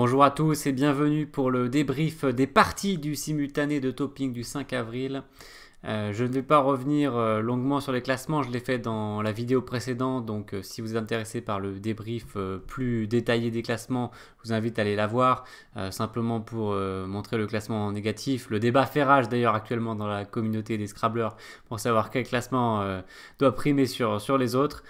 Bonjour à tous et bienvenue pour le débrief des parties du simultané de topping du 5 avril. Euh, je ne vais pas revenir euh, longuement sur les classements, je l'ai fait dans la vidéo précédente, donc euh, si vous êtes intéressé par le débrief plus détaillé des classements, je vous invite à aller la voir, simplement pour montrer le classement négatif. Le débat fait rage d'ailleurs actuellement dans la communauté des scrabbleurs pour savoir quel classement doit primer sur, sur les autres.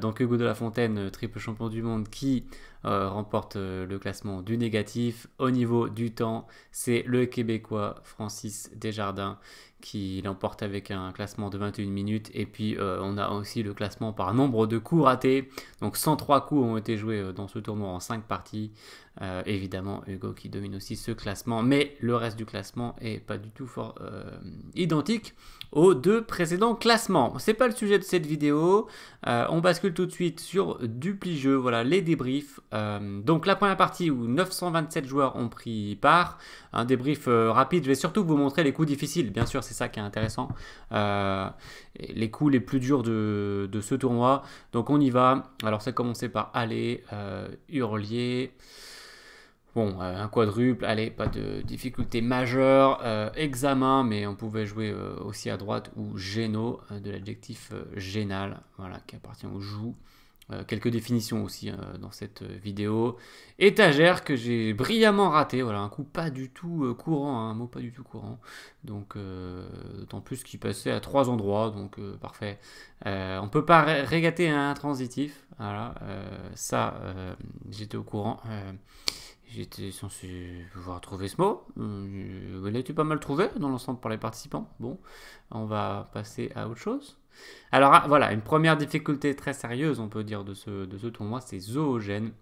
donc Hugo de la Fontaine, triple champion du monde, qui euh, remporte euh, le classement du négatif. Au niveau du temps, c'est le Québécois Francis Desjardins qui l'emporte avec un classement de 21 minutes. Et puis euh, on a aussi le classement par nombre de coups ratés. Donc 103 coups ont été joués dans ce tournoi en 5 parties. évidemment, Hugo qui domine aussi ce classement. Mais le reste du classement est pas du tout fort identique aux deux précédents classements. C'est pas le sujet de cette vidéo, euh, on bascule tout de suite sur du jeu voilà les débriefs. Euh, donc la première partie où 927 joueurs ont pris part, un débrief euh, rapide, je vais surtout vous montrer les coups difficiles, bien sûr c'est ça qui est intéressant, les coups les plus durs de, de, ce tournoi. Donc on y va, alors ça a commencé par Aller, Hurlier... Bon, euh, un quadruple, allez, pas de difficulté majeure. Euh, examen, mais on pouvait jouer euh, aussi à droite ou géno, de l'adjectif génal, voilà, qui appartient au joue quelques définitions aussi dans cette vidéo. Étagère que j'ai brillamment raté, voilà, un coup pas du tout courant, hein, un mot pas du tout courant. Donc, d'autant plus qu'il passait à trois endroits, donc parfait. on peut pas régater un transitif, voilà, ça, j'étais au courant. J'étais censé pouvoir trouver ce mot. Euh, il a tu pas mal trouvé dans l'ensemble par les participants Bon, on va passer à autre chose. Alors ah, voilà, une première difficulté très sérieuse, on peut dire, de ce, de ce tournoi, c'est Zoogène,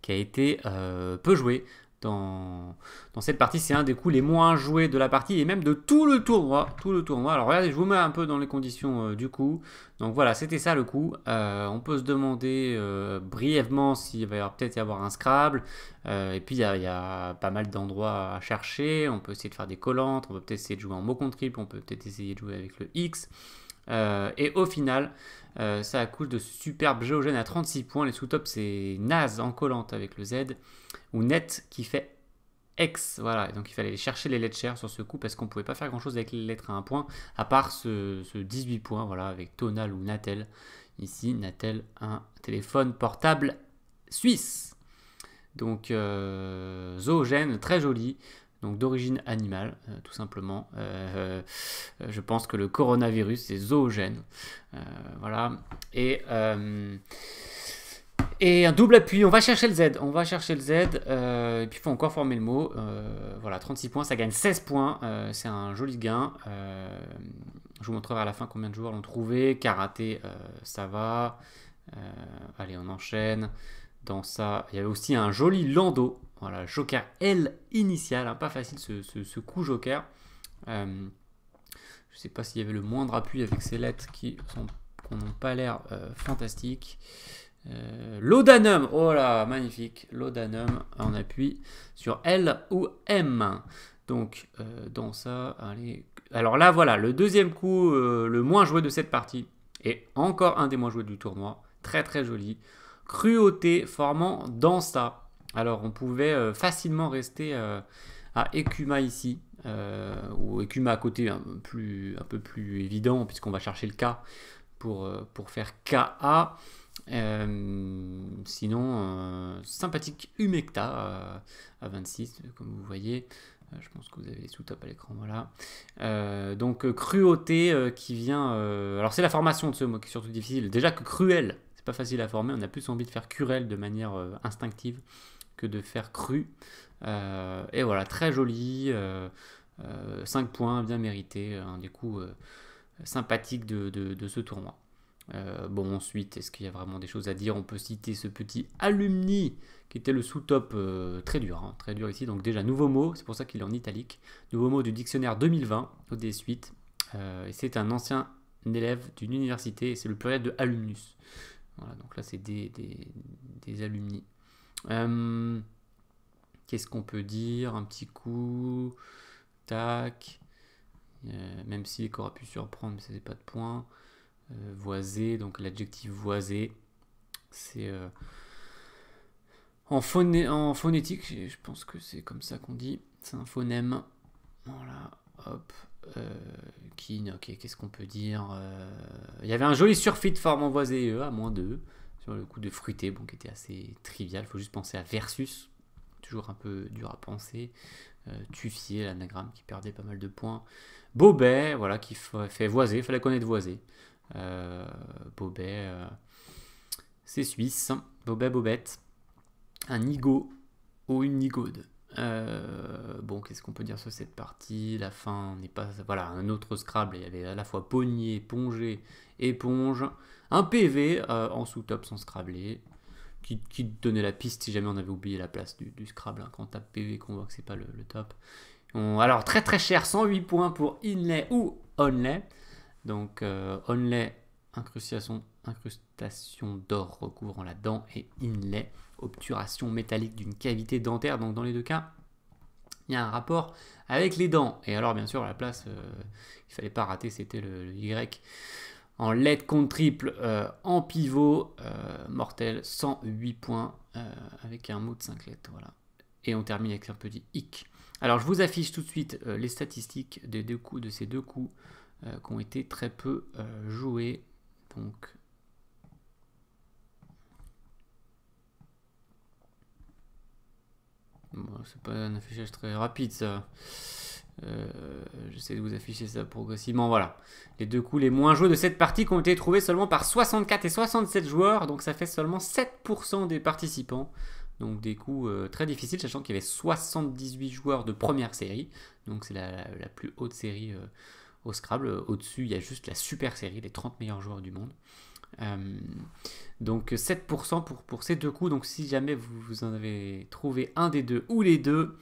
qui a été euh, peu joué dans, cette partie. C'est un des coups les moins joués de la partie et même de tout le tournoi. Tout le tournoi. Alors regardez, je vous mets un peu dans les conditions euh, du coup. Donc voilà, c'était ça le coup. Euh, on peut se demander euh, brièvement s'il va peut-être y avoir un Scrabble. et puis il y, a pas mal d'endroits à chercher. On peut essayer de faire des collantes. On peut peut-être essayer de jouer en mot contre On peut peut-être essayer de jouer avec le X. et au final, ça accouche de superbes géogènes à 36 points. Les sous top c'est naze en collante avec le Z ou net qui fait X. Voilà, donc il fallait chercher les lettres chères sur ce coup parce qu'on pouvait pas faire grand chose avec les lettres à un point, à part ce, 18 points, voilà, avec Tonal ou Natel. Ici, Natel, un téléphone portable suisse. Donc, euh, zoogène, très joli. Donc d'origine animale, euh, tout simplement. Euh, je pense que le coronavirus c'est zoogène. voilà. Et et un double appui, on va chercher le Z, on va chercher le Z, euh, et puis il faut encore former le mot. Euh, voilà, 36 points, ça gagne 16 points, euh, c'est un joli gain. je vous montrerai à la fin combien de joueurs l'ont trouvé. Karaté, ça va. allez, on enchaîne. Dans ça, il y avait aussi un joli Lando, voilà, Joker L initial, hein, pas facile ce, coup Joker. je ne sais pas s'il y avait le moindre appui avec ces lettres qui n'ont pas l'air fantastiques. Euh, l'Odanum, oh là, magnifique. l'Odanum on appuie sur L ou M. Donc, euh, dans ça, allez. Alors là, voilà, le deuxième coup, euh, le moins joué de cette partie. Et encore un des moins joués du tournoi. Très, très joli. Cruauté formant dans ça. Alors, on pouvait facilement rester à Ekuma ici. ou Ekuma à côté, un peu plus, un peu plus évident, puisqu'on va chercher le K pour, pour faire KA. Euh, sinon, euh, sympathique Humecta euh, à 26, comme vous voyez. Je pense que vous avez les sous-tops à l'écran, voilà. donc, cruauté qui vient... alors, c'est la formation de ce mot qui est surtout difficile. Déjà que cruel, c'est pas facile à former. On a plus envie de faire cruel de manière instinctive que de faire cru. et voilà, très joli. 5 points, bien mérité. Un des sympathique de ce tournoi. Euh, bon, ensuite, est-ce qu'il y a vraiment des choses à dire On peut citer ce petit alumni qui était le sous-top euh, très dur, hein, très dur ici. Donc, déjà, nouveau mot, c'est pour ça qu'il est en italique. Nouveau mot du dictionnaire 2020, des 8 et c'est un ancien élève d'une université, et c'est le pluriel de alumnus. Voilà, donc là, c'est des, des, alumni. Euh, qu'est-ce qu'on peut dire Un petit coup. Tac. même s'il si aura pu surprendre, mais ce n'est pas de point. Euh, voisé, donc l'adjectif voisé, c'est euh, en, en, phonétique, je pense que c'est comme ça qu'on dit, c'est un phonème, voilà, hop, euh, qui, ok, qu'est-ce qu'on peut dire Il y avait un joli surfit en « voisé à moins de, sur le coup de fruité, bon, qui était assez trivial, faut juste penser à versus, toujours un peu dur à penser, tufier Tuffier, l'anagramme qui perdait pas mal de points, Bobet, voilà, qui fait voiser, fallait connaître voisé ». Euh, Bobet, euh, c'est Suisse, hein. Bobet Bobette, un Nigo ou oh, une Igode. Euh, bon, qu'est-ce qu'on peut dire sur cette partie La fin n'est pas. Voilà, un autre Scrabble, il y avait à la fois pogné, pongé, éponge, un PV en sous-top sans Scrabler. qui, donnait la piste si jamais on avait oublié la place du, Scrabble. Hein. quand on tape PV, qu'on voit que c'est pas le, top. alors, très très cher, 108 points pour Inlay ou Onlay. Donc on euh, onlay, incrustation, incrustation d'or recouvrant la dent et inlay, obturation métallique d'une cavité dentaire. Donc dans les deux cas, il y a un rapport avec les dents. Et alors bien sûr la place, euh, il ne fallait pas rater, c'était le, Y. En LED contre triple, euh, en pivot, mortel, 108 points, avec un mot de 5 lettres, voilà. Et on termine avec un petit hic. Alors je vous affiche tout de suite les statistiques des deux coups, de ces deux coups euh, qui ont été très peu euh, joués. Donc, c'est pas un affichage très rapide ça. Euh, j'essaie de vous afficher ça progressivement. Voilà. Les deux coups les moins joués de cette partie qui ont été trouvés seulement par 64 et 67 joueurs. Donc ça fait seulement 7% des participants. Donc des coups très difficiles, sachant qu'il y avait 78 joueurs de première série. Donc c'est la, plus haute série au Scrabble. Au-dessus, il y a juste la super série, les 30 meilleurs joueurs du monde. Euh, donc 7% pour, pour ces deux coups. Donc si jamais vous, vous, en avez trouvé un des deux ou les deux,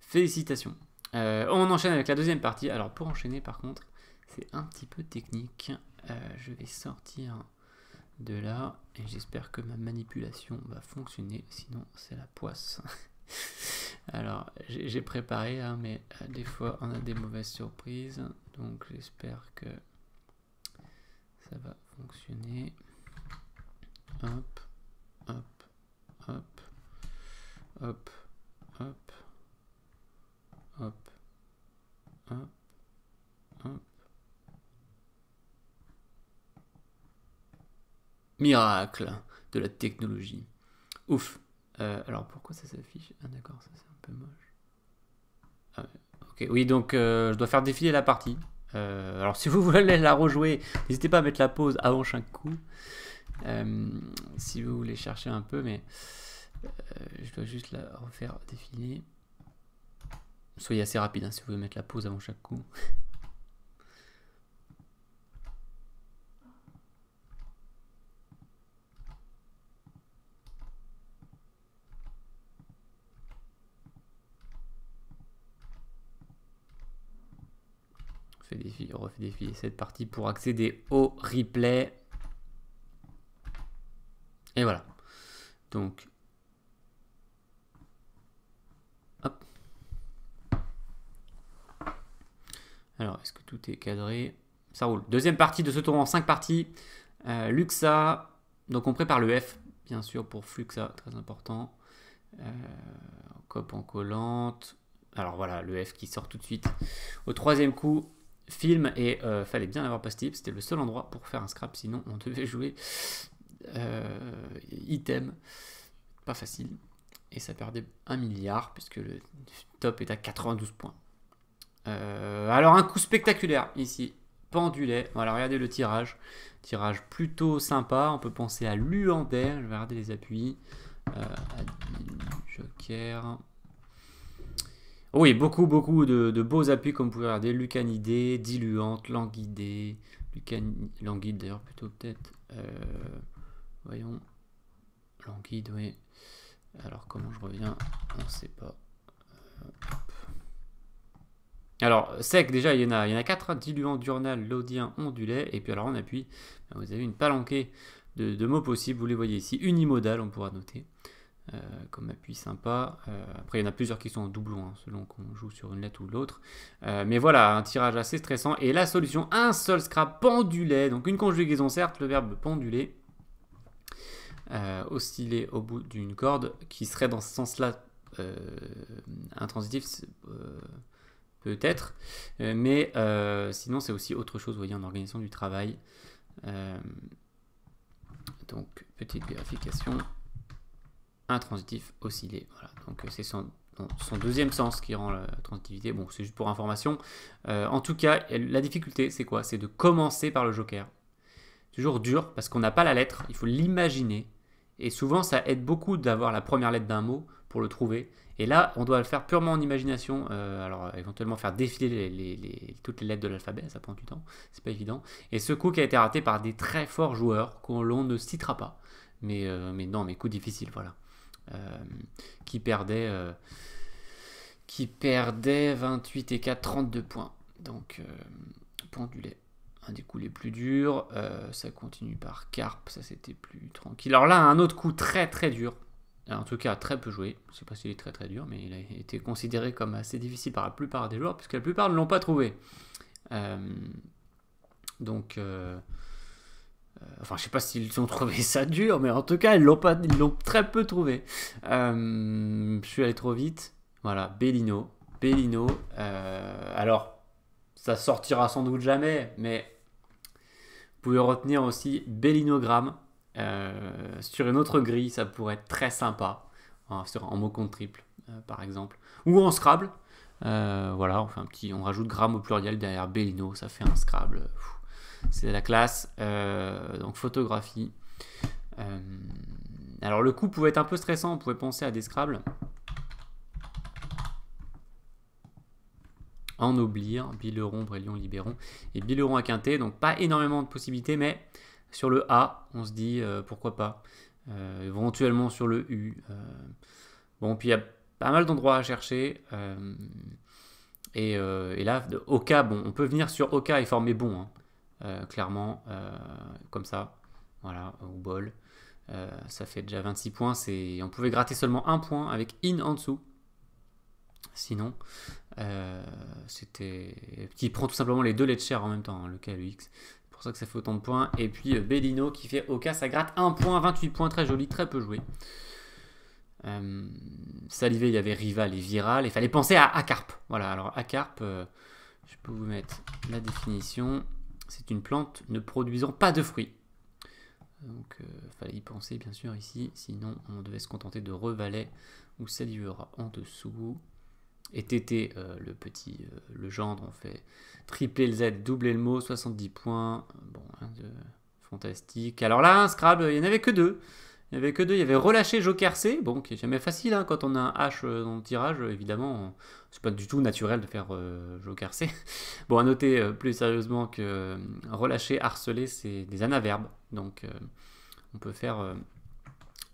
félicitations. Euh, on enchaîne avec la deuxième partie. Alors pour enchaîner par contre, c'est un petit peu technique. Euh, je vais sortir de là et j'espère que ma manipulation va fonctionner. Sinon c'est la poisse. Alors j'ai préparé, hein, mais des fois on a des mauvaises surprises. Donc j'espère que ça va fonctionner. Hop, hop, hop, hop, hop, hop, hop, hop. Miracle de la technologie. Ouf. Euh, alors pourquoi ça s'affiche Ah d'accord, ça c'est un peu moche. Ah oui, donc euh, je dois faire défiler la partie. Euh, alors si vous voulez la rejouer, n'hésitez pas à mettre la pause avant chaque coup. Euh, si vous voulez chercher un peu, mais je dois juste la refaire défiler. Soyez assez rapide hein, si vous voulez mettre la pause avant chaque coup. fait on refait défiler cette partie pour accéder au replay. Et voilà. Donc, Alors, est-ce que tout est cadré Ça roule. Deuxième partie de ce tour en cinq parties. Euh, Luxa. Donc, on prépare le F, bien sûr, pour Fluxa, très important. Euh, cop en collante. Alors voilà, le F qui sort tout de suite au troisième coup film et euh, fallait bien avoir post type c'était le seul endroit pour faire un scrap, sinon on devait jouer euh, item, pas facile, et ça perdait 1 milliard puisque le top est à 92 points. Euh, alors un coup spectaculaire ici, Pendulet, voilà regardez le tirage, tirage plutôt sympa, on peut penser à Luandais, je vais regarder les appuis, Joker, oui, beaucoup, beaucoup de, beaux appuis comme vous pouvez regarder. Lucanidée, diluante, languidé, Languide d'ailleurs plutôt peut-être. Euh, voyons. Languide, oui. Alors comment je reviens On ne sait pas. Euh, alors, sec, déjà, il y en a, il y a 4, hein. diluant, durnal, Laudien, ondulé, et puis alors on appuie, vous avez une palanquée de mots possibles, vous les voyez ici, unimodal, on pourra noter. Euh, comme appui sympa. Euh, après, il y en a plusieurs qui sont en doublon, hein, selon qu'on joue sur une lettre ou l'autre. Euh, mais voilà, un tirage assez stressant. Et la solution, un seul scrap pendulé. Donc une conjugaison, certes, le verbe penduler. osciller au bout d'une corde, qui serait dans ce sens-là intransitif peut-être, mais sinon c'est aussi autre chose, voyez, en organisation du travail. donc, petite vérification intransitif oscillé. Voilà, donc euh, c'est son, deuxième sens qui rend la transitivité. Bon, c'est juste pour information. Euh, en tout cas, la difficulté, c'est quoi C'est de commencer par le joker. Toujours dur, parce qu'on n'a pas la lettre, il faut l'imaginer. Et souvent, ça aide beaucoup d'avoir la première lettre d'un mot pour le trouver. Et là, on doit le faire purement en imagination. Euh, alors, éventuellement, faire défiler toutes les lettres de l'alphabet, ça prend du temps, c'est pas évident. Et ce coup qui a été raté par des très forts joueurs, que l'on ne citera pas. Mais, mais non, mais coup difficile, voilà qui perdait euh, qui perdait 28 et 4, 32 points. Donc, euh, du lait. un des coups les plus durs. Euh, ça continue par Carpe, ça c'était plus tranquille. Alors là, un autre coup très très dur. en tout cas, très peu joué. Je ne sais pas s'il est très très dur, mais il a été considéré comme assez difficile par la plupart des joueurs, puisque la plupart ne l'ont pas trouvé. donc, euh, enfin, je sais pas s'ils ont trouvé ça dur, mais en tout cas, ils l'ont pas, très peu trouvé. Euh, je suis allé trop vite. Voilà, Bellino, Bellino. Euh, alors, ça sortira sans doute jamais, mais vous pouvez retenir aussi Bellinogramme sur une autre grille, ça pourrait être très sympa en, hein, en mots compte triple, par exemple, ou en Scrabble. voilà, on fait un petit, on rajoute gramme au pluriel derrière Bellino, ça fait un Scrabble c'est la classe, euh, donc photographie. Euh, alors le coup pouvait être un peu stressant, on pouvait penser à des En oublier, Billeron, brélion, Libéron et Billeron à Quintet. Donc pas énormément de possibilités, mais sur le A, on se dit euh, pourquoi pas. éventuellement sur le U. bon, puis il y a pas mal d'endroits à chercher. Et, là, de Oka, bon, on peut venir sur Oka et former bon. Hein. Euh, clairement, euh, comme ça, voilà, au bol. Euh, ça fait déjà 26 points. On pouvait gratter seulement un point avec in en dessous. Sinon, c'était. Qui prend tout simplement les deux lettres en même temps, hein, le K le X pour ça que ça fait autant de points. Et puis Bellino qui fait au cas, ça gratte un point, 28 points, très joli, très peu joué. Euh, salivé, il y avait Rival et Viral. Il fallait penser à Acarp. Voilà, alors Acarp, je peux vous mettre la définition. C'est une plante ne produisant pas de fruits. Donc il euh, fallait y penser bien sûr ici, sinon on devait se contenter de Revalet ou Salivera en dessous. Et TT, euh, le petit, euh, le gendre, on fait tripler le Z, doubler le mot, 70 points. Bon, hein, fantastique. Alors là, un Scrabble, il n'y en avait que deux. Il n'y avait que deux. Il y avait relâché Joker C, bon, qui n'est jamais facile hein, quand on a un H euh, dans le tirage, évidemment. C'est pas du tout naturel de faire euh, Joker C. Bon, à noter euh, plus sérieusement que relâcher, harceler, c'est des anaverbes. Donc, on peut faire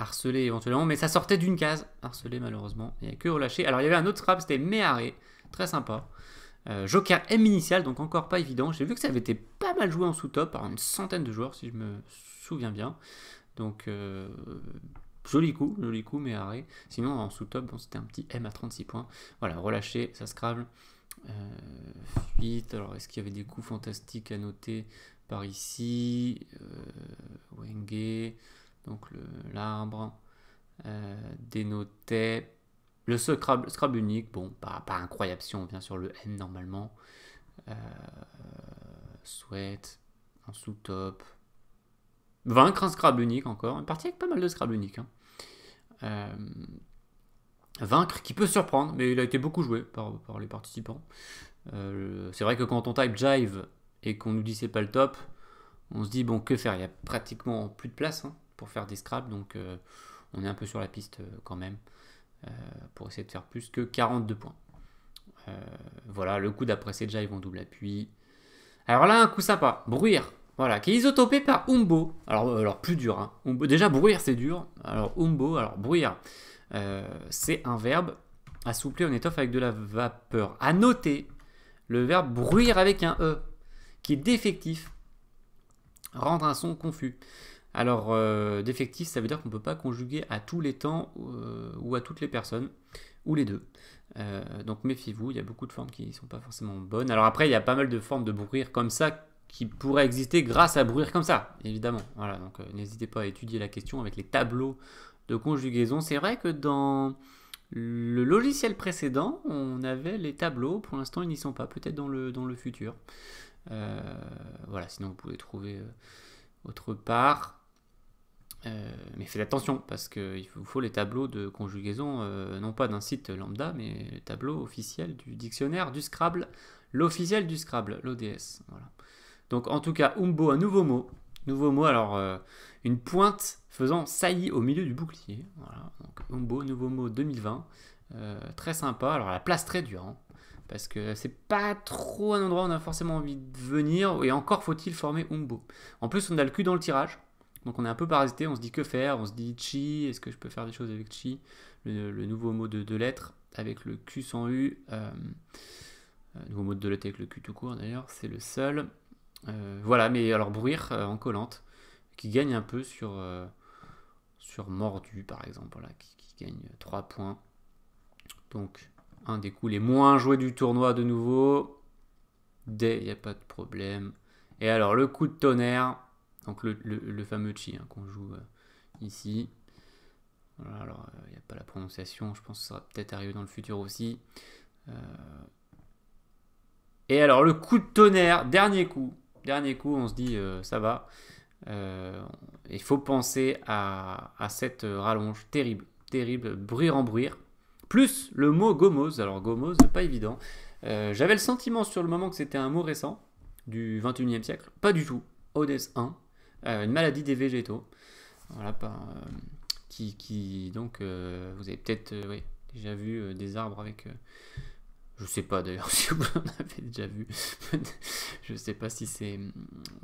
harceler éventuellement, mais ça sortait d'une case. Harceler, malheureusement. Il n'y avait que relâcher. Alors, il y avait un autre scrap, c'était Méharé. Très sympa. Joker M initial, donc encore pas évident. J'ai vu que ça avait été pas mal joué en sous-top par une centaine de joueurs, si je me souviens bien. Donc, euh, joli coup, joli coup, mais arrêt. Sinon, en sous-top, c'était un petit M à 36 points. Voilà, relâché, ça scrabble. fuite, euh, alors est-ce qu'il y avait des coups fantastiques à noter par ici euh, Wenge, donc l'arbre, euh, dénotait. Le scrabble, scrabble unique, bon, pas, pas, incroyable si on vient sur le M normalement. Souhaite. en sous-top, Vaincre un Scrabble unique encore. Une partie avec pas mal de Scrabble unique. Hein. Euh, vaincre qui peut surprendre, mais il a été beaucoup joué par, les participants. Euh, c'est vrai que quand on type Jive et qu'on nous dit c'est pas le top, on se dit bon que faire Il n'y a pratiquement plus de place hein, pour faire des Scrabble, donc euh, on est un peu sur la piste quand même pour essayer de faire plus que 42 points. voilà, le coup d'après c'est Jive en double appui. Alors là, un coup sympa, bruire. Voilà, qui est isotopé par Umbo. Alors, euh, alors plus dur. Hein. Déjà, bruire, c'est dur. Alors, Umbo, alors bruire, euh, c'est un verbe à soupler en étoffe avec de la vapeur. À noter le verbe bruire avec un E, qui est défectif. Rendre un son confus. Alors, euh, défectif, ça veut dire qu'on ne peut pas conjuguer à tous les temps ou à toutes les personnes, ou les deux. donc, méfiez-vous, il y a beaucoup de formes qui ne sont pas forcément bonnes. Alors après, il y a pas mal de formes de bruire comme ça qui pourrait exister grâce à bruire comme ça, évidemment. Voilà, donc euh, n'hésitez pas à étudier la question avec les tableaux de conjugaison. C'est vrai que dans le logiciel précédent, on avait les tableaux. Pour l'instant, ils n'y sont pas. Peut-être dans le, dans le futur. Euh, voilà, sinon vous pouvez trouver euh, autre part. mais faites attention parce qu'il vous faut les tableaux de conjugaison, non pas d'un site lambda, mais les tableaux officiels du dictionnaire du Scrabble, l'officiel du Scrabble, l'ODS. Voilà. Donc en tout cas, Umbo, un nouveau mot. Nouveau mot, alors euh, une pointe faisant saillie au milieu du bouclier. Voilà, Umbo, nouveau mot 2020. Euh, très sympa. Alors la place très dur hein, parce que c'est pas trop un endroit où on a forcément envie de venir, et encore faut-il former Umbo. En plus, on a le Q dans le tirage. Donc on est un peu parasité, on se dit que faire, on se dit chi, est-ce que je peux faire des choses avec chi, le, nouveau mot de deux lettres avec le Q sans U, euh, nouveau mot de deux lettres avec le Q tout court d'ailleurs, c'est le seul. Euh, voilà, mais alors bruire euh, en collante, qui gagne un peu sur, euh, sur Mordu, par exemple, qui, gagne 3 points. Donc, un des coups les moins joués du tournoi de nouveau. Dès, il n'y a pas de problème. Et alors, le coup de tonnerre, donc le, fameux chi hein, qu'on joue ici. alors, il n'y a pas la prononciation, je pense que ça va peut-être arriver dans le futur aussi. Et alors, le coup de tonnerre, dernier coup dernier coup, on se dit euh, ça va. Euh, il faut penser à, cette rallonge terrible, terrible, bruit en bruire. Plus le mot gomose. Alors gomose, pas évident. Euh, j'avais le sentiment sur le moment que c'était un mot récent du 21e siècle. Pas du tout. odès 1, une maladie des végétaux. Voilà, pas, qui, donc vous avez peut-être déjà vu des arbres avec je sais pas d'ailleurs si vous en avez déjà vu. je sais pas si c'est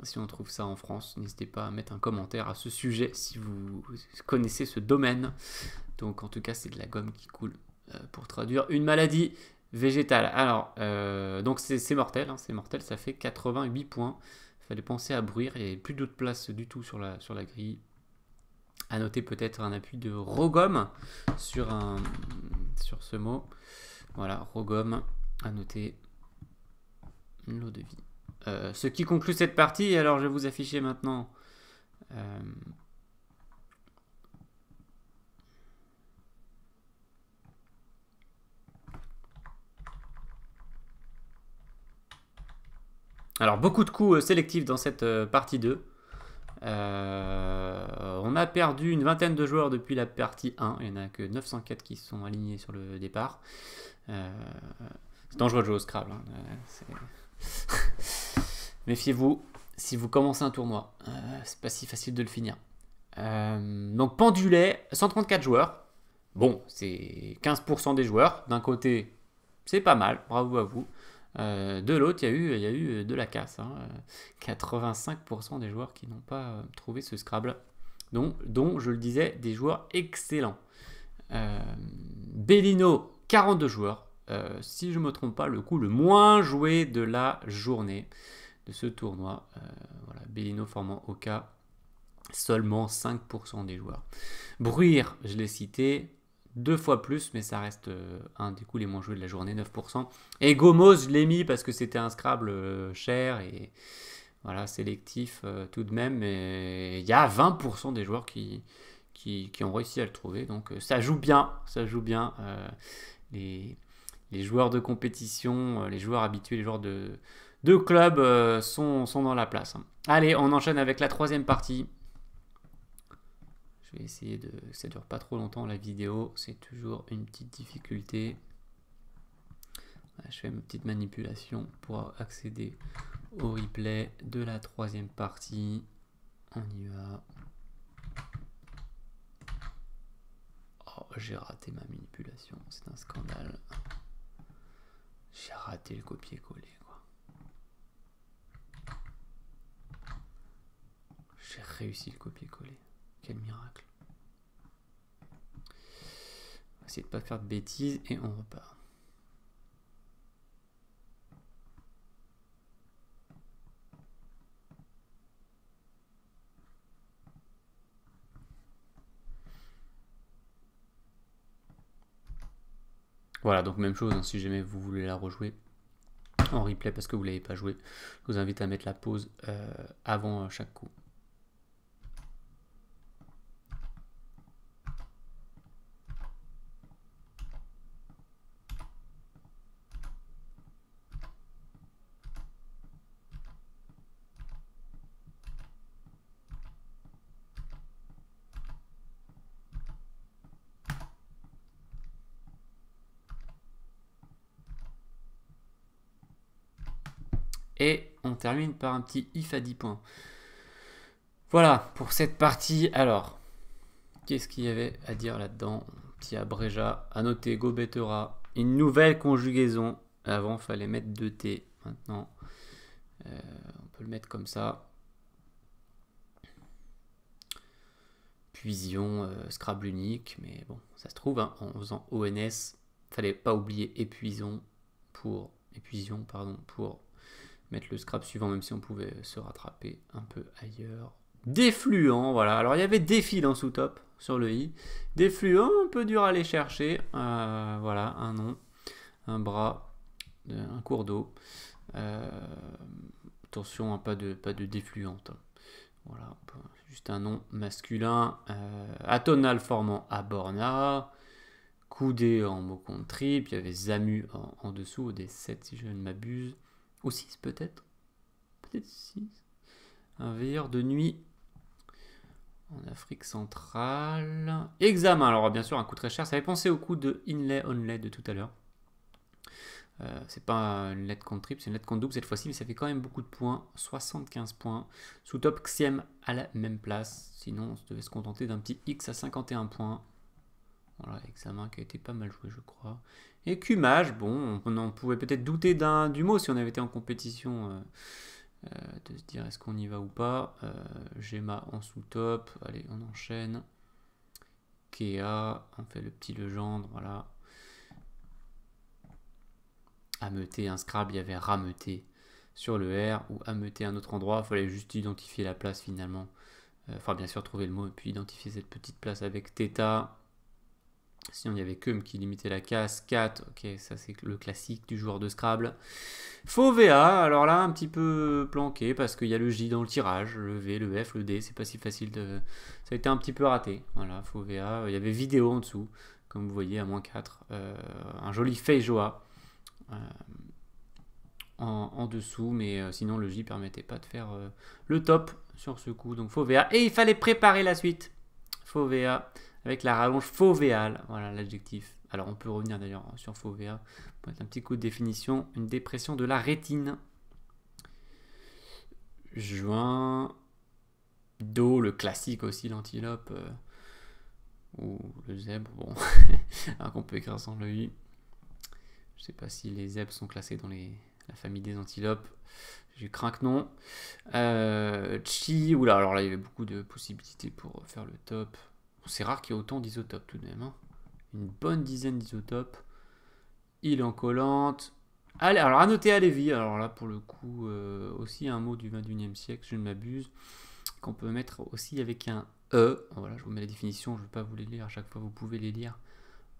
si on trouve ça en France. N'hésitez pas à mettre un commentaire à ce sujet si vous connaissez ce domaine. Donc en tout cas, c'est de la gomme qui coule euh, pour traduire une maladie végétale. Alors euh, donc c'est mortel, hein, c'est mortel. Ça fait 88 points. il Fallait penser à bruire. et plus d'autre place du tout sur la sur la grille. À noter peut-être un appui de rogomme sur un sur ce mot. Voilà, Rogom à noter l'eau de vie. Euh, ce qui conclut cette partie, alors je vais vous afficher maintenant. Euh, alors beaucoup de coups euh, sélectifs dans cette partie 2. on a perdu une vingtaine de joueurs depuis la partie 1. Il n'y en a que 904 qui sont alignés sur le départ. Euh, c'est dangereux de jouer au Scrabble. Hein. Euh, Méfiez-vous si vous commencez un tournoi. Euh, c'est pas si facile de le finir. donc Pendulet, 134 joueurs. Bon, c'est 15% des joueurs. D'un côté, c'est pas mal, bravo à vous. de l'autre, il y, a eu, y a eu de la casse. 85% hein. des joueurs qui n'ont pas trouvé ce Scrabble, donc je le disais, des joueurs excellents. Bellino, 42 joueurs. Euh, si je ne me trompe pas, le coup le moins joué de la journée de ce tournoi. Euh, voilà, Bellino formant Oka, seulement 5% des joueurs. Bruir, je l'ai cité, deux fois plus, mais ça reste euh, un des coups les moins joués de la journée, 9%. Et Gomos, je l'ai mis parce que c'était un Scrabble cher et voilà, sélectif tout de même. Mais il y a 20% des joueurs qui, qui, ont réussi à le trouver. Donc ça joue bien, ça joue bien les, joueurs de compétition, euh, les joueurs habitués, les joueurs de, de club euh, sont, sont, dans la place. Allez, on enchaîne avec la troisième partie. Je vais essayer de... Ça dure pas trop longtemps la vidéo, c'est toujours une petite difficulté. Je fais une petite manipulation pour accéder au replay de la troisième partie. On y va. Oh, j'ai raté ma manipulation, c'est un scandale. J'ai raté le copier-coller, quoi. J'ai réussi le copier-coller. Quel miracle. On va essayer de pas faire de bêtises et on repart. Voilà, donc même chose, hein, si jamais vous voulez la rejouer en replay parce que vous ne l'avez pas joué, je vous invite à mettre la pause euh, avant euh, chaque coup. termine par un petit if à 10 points. Voilà pour cette partie. Alors, qu'est-ce qu'il y avait à dire là-dedans Petit abréja, à noter, go Une nouvelle conjugaison. Avant, fallait mettre 2t. Maintenant, euh, on peut le mettre comme ça. Puision, euh, Scrabble unique, mais bon, ça se trouve, hein, en faisant ONS, fallait pas oublier épuison. pour épuision pardon pour mettre le scrap suivant, même si on pouvait se rattraper un peu ailleurs. Défluent, voilà. Alors il y avait défi dans sous-top sur le i. Défluent, un peu dur à aller chercher. Euh, voilà, un nom, un bras, euh, un cours d'eau. Euh, attention, hein, pas de pas de défluente. Hein. Voilà, juste un nom masculin. atonal formant aborna. Coudé en mot contre trip. Il y avait Zamu en, en dessous, des 7 si je ne m'abuse. Ou 6 peut-être Peut-être 6. Un veilleur de nuit en Afrique centrale. Examen, alors bien sûr un coût très cher. Ça avait pensé au coût de inlay onlay de tout à l'heure. Euh, c'est pas une lettre contre triple, c'est une lettre contre double cette fois-ci, mais ça fait quand même beaucoup de points, 75 points. Sous top Xiem à la même place, sinon on devait se contenter d'un petit X à 51 points. Voilà, examen qui a été pas mal joué, je crois. Et bon, on en pouvait peut-être douter du mot si on avait été en compétition, euh, euh, de se dire est-ce qu'on y va ou pas. Euh, Gemma en sous-top, allez, on enchaîne. Kea, on fait le petit Legendre, voilà. Ameuté, un Scrabble, il y avait rameuté sur le R ou ameuté un autre endroit. Il fallait juste identifier la place finalement. Enfin, bien sûr, trouver le mot et puis identifier cette petite place avec θ. Sinon, il n'y avait que qui limitait la casse. 4, ok, ça c'est le classique du joueur de Scrabble. Faux VA, alors là, un petit peu planqué parce qu'il y a le J dans le tirage, le V, le F, le D, c'est pas si facile de. Ça a été un petit peu raté. Voilà, faux VA. Il y avait vidéo en dessous, comme vous voyez, à moins 4. Euh, un joli Feijoa euh, en, dessous, mais euh, sinon le J permettait pas de faire le top sur ce coup. Donc faux VA. Et il fallait préparer la suite. Faux VA avec la rallonge fovéale. Voilà l'adjectif. Alors on peut revenir d'ailleurs sur fovéa pour mettre un petit coup de définition. Une dépression de la rétine. Juin. Do, le classique aussi, l'antilope. Euh, ou le zèbre, bon. Alors qu'on peut écrire sans le i. Je sais pas si les zèbres sont classés dans les, la famille des antilopes. Je crains que non. Euh, chi, oula, alors là il y avait beaucoup de possibilités pour faire le top. C'est rare qu'il y ait autant d'isotopes tout de même. Hein. Une bonne dizaine d'isotopes. Il en collante. Allez, alors à noter à Lévi. alors là pour le coup, euh, aussi un mot du 21e siècle, je ne m'abuse, qu'on peut mettre aussi avec un E. Voilà, je vous mets la définition, je ne vais pas vous les lire à chaque fois, vous pouvez les lire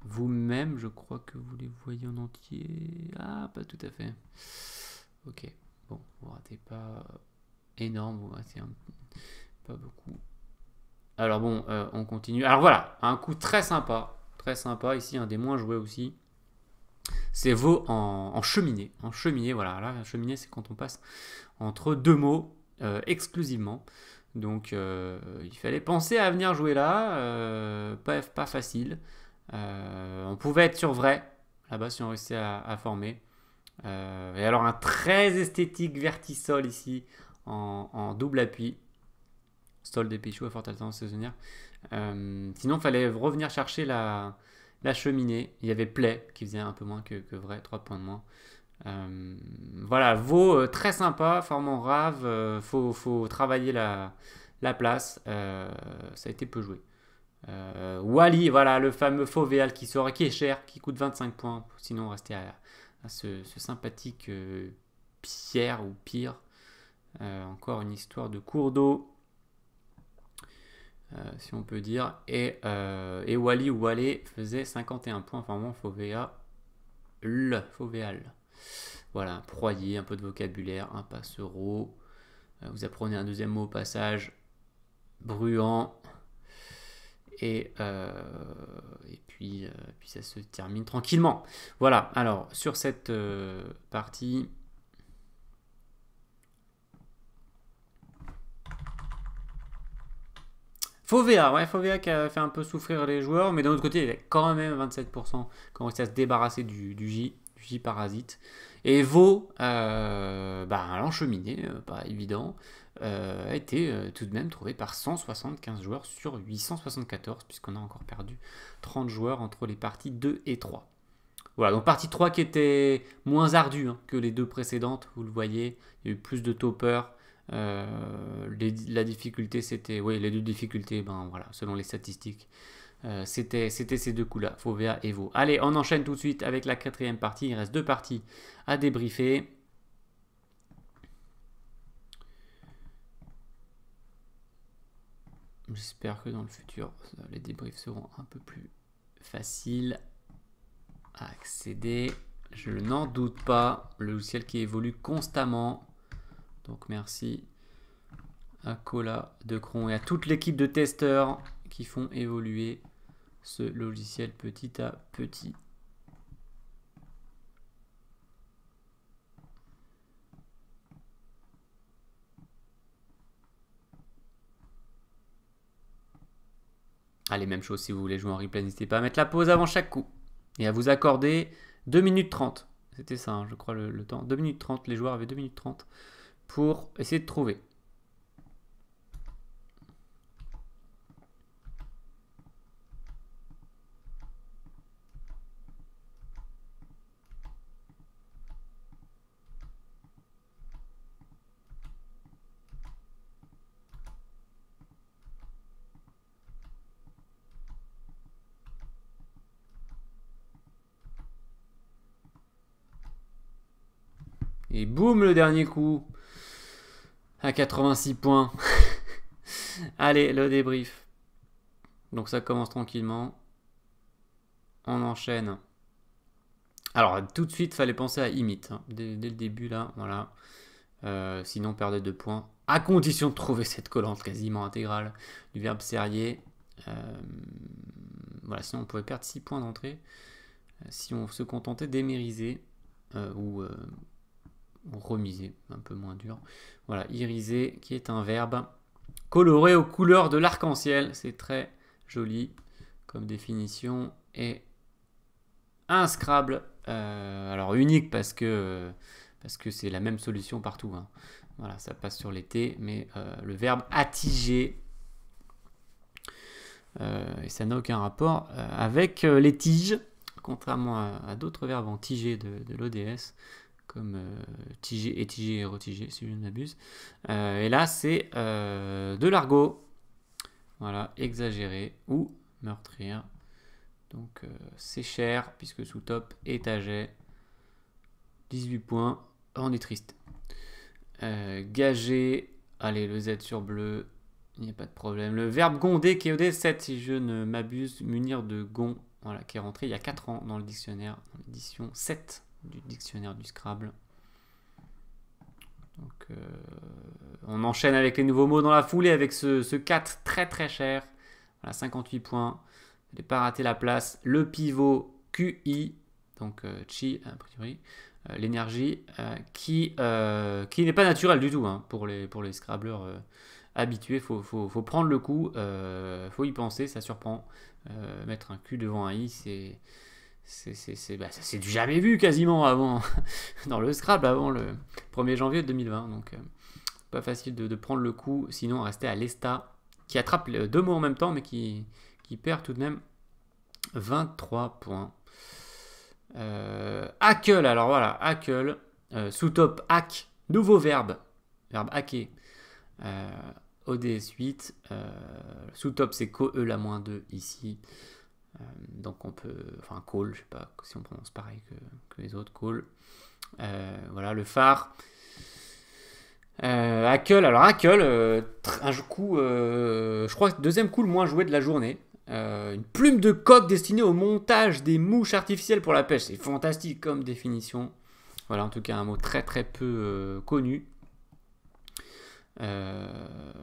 vous-même, je crois que vous les voyez en entier. Ah, pas tout à fait. Ok, bon, vous ne ratez pas euh, énorme, vous ratez pas beaucoup. Alors bon, euh, on continue. Alors voilà, un coup très sympa, très sympa ici, un des moins joués aussi. C'est vaut en, cheminée. En cheminée, voilà. Là, la cheminée, c'est quand on passe entre deux mots euh, exclusivement. Donc, euh, il fallait penser à venir jouer là. pas, pas facile. on pouvait être sur vrai, là-bas, si on réussissait à, former. et alors, un très esthétique vertisol ici, en double appui sol des Pichou à forte alternance saisonnière. Euh, sinon, il fallait revenir chercher la, la cheminée. Il y avait plaie qui faisait un peu moins que, vrai, 3 points de moins. Euh, voilà, veau euh, très sympa, formant rave, euh, faut, faut, travailler la, la place, ça a été peu joué. Wally, voilà, le fameux faux véal qui qui est cher, qui coûte 25 points, sinon rester à, à ce, sympathique Pierre ou Pire. encore une histoire de cours d'eau euh, si on peut dire. Et, euh, Wally ou Wally faisait 51 points. Enfin, moi, Fovea. le, Voilà, un proyer, un peu de vocabulaire, un hein, passereau. Euh, vous apprenez un deuxième mot au passage. Bruant. Et, et, puis, puis ça se termine tranquillement. Voilà, alors sur cette partie, FAUVEA, ouais, Fauvea qui a fait un peu souffrir les joueurs, mais d'un autre côté, il a quand même 27% quand il à se débarrasser du, du J, du J parasite. Et Vaux, euh, bah, l'encheminé, euh, pas évident, euh, a été tout de même trouvé par 175 joueurs sur 874, puisqu'on a encore perdu 30 joueurs entre les parties 2 et 3. Voilà, donc partie 3 qui était moins ardue hein, que les deux précédentes, vous le voyez, il y a eu plus de toppers, euh, la difficulté, c'était. Oui, les deux difficultés, ben voilà, selon les statistiques. Euh, c'était ces deux coups-là, Fauvea et vous. Allez, on enchaîne tout de suite avec la quatrième partie. Il reste deux parties à débriefer. J'espère que dans le futur, les débriefs seront un peu plus faciles à accéder. Je n'en doute pas, le logiciel qui évolue constamment. Donc merci à Cola de Cron et à toute l'équipe de testeurs qui font évoluer ce logiciel petit à petit. Allez, ah, même chose si vous voulez jouer en replay, n'hésitez pas à mettre la pause avant chaque coup et à vous accorder 2 minutes 30. C'était ça, hein, je crois, le, temps. 2 minutes 30, les joueurs avaient 2 minutes 30 pour essayer de trouver. Et boum, le dernier coup à 86 points. Allez, le débrief. Donc ça commence tranquillement. On enchaîne. Alors tout de suite, fallait penser à Imit. Hein. Dès, le début là, voilà. Euh, sinon, on perdait points. À condition de trouver cette collante quasiment intégrale du verbe serrier. Euh, voilà, sinon on pouvait perdre 6 points d'entrée. Euh, si on se contentait d'émériser ou remiser, un peu moins dur. Voilà, iriser, qui est un verbe coloré aux couleurs de l'arc-en-ciel. C'est très joli comme définition. Et inscrable. Euh, alors unique parce que parce que c'est la même solution partout. Hein. Voilà, ça passe sur l'été, mais euh, le verbe attiger. Euh, et ça n'a aucun rapport avec les tiges, contrairement à, d'autres verbes en tiger de l'ODS comme euh, Tigé et Tigé et Retigé, si je ne m'abuse. Euh, et là, c'est euh, de l'argot. Voilà, exagéré ou meurtrir. Donc, c'est cher, puisque sous top, étager », 18 points, oh, on est triste. gager, allez, le Z sur bleu, il n'y a pas de problème. Le verbe gondé », qui est au D7, si je ne m'abuse, munir de gond, voilà, qui est rentré il y a 4 ans dans le dictionnaire, dans l'édition 7 du dictionnaire du Scrabble. Donc, euh, on enchaîne avec les nouveaux mots dans la foulée avec ce, 4 très très cher. Voilà, 58 points. Ne pas rater la place. Le pivot euh, QI, donc chi a priori, euh, l'énergie, qui, qui n'est pas naturelle du tout hein, pour les, pour les Scrabbleurs habitués. Faut, faut, prendre le coup, faut y penser, ça surprend. mettre un Q devant un I, c'est c'est bah, du jamais vu quasiment avant, dans le Scrabble, avant le 1er janvier 2020. Donc, euh, pas facile de, prendre le coup, sinon rester à l'Esta, qui attrape les deux mots en même temps, mais qui, perd tout de même 23 points. Euh, hackle, alors voilà, hackle, euh, sous-top hack, nouveau verbe, verbe hacker. Euh, ODS 8, sous-top c'est co e, la moins 2 ici. Euh, donc on peut, enfin call je sais pas si on prononce pareil que, les autres, call, euh, voilà, le phare. Euh, alors Hackle, un euh, coup, je crois que deuxième coup le moins joué de la journée. une plume de coque destinée au montage des mouches artificielles pour la pêche. C'est fantastique comme définition. Voilà, en tout cas, un mot très très peu connu. Euh,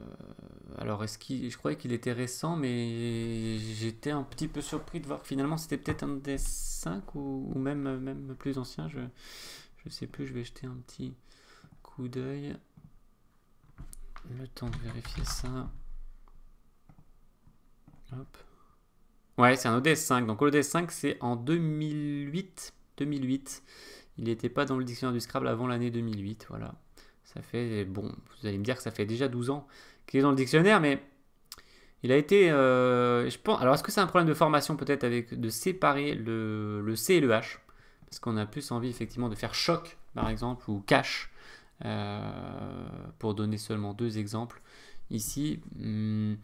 alors, est-ce qu'il, je croyais qu'il était récent, mais j'étais un petit peu surpris de voir que finalement c'était peut-être un des 5 ou, même, même plus ancien. Je ne sais plus, je vais jeter un petit coup d'œil. Le temps de vérifier ça. Ouais, c'est un ODS5. Donc, l'ODS5, c'est en 2008. 2008. Il n'était pas dans le dictionnaire du Scrabble avant l'année 2008. Voilà. Ça fait, bon, vous allez me dire que ça fait déjà 12 ans qu'il est dans le dictionnaire, mais il a été, euh, je pense, alors est-ce que c'est un problème de formation peut-être avec de séparer le, C et le H Parce qu'on a plus envie effectivement de faire choc, par exemple, ou cash euh, pour donner seulement deux exemples ici. Hmm,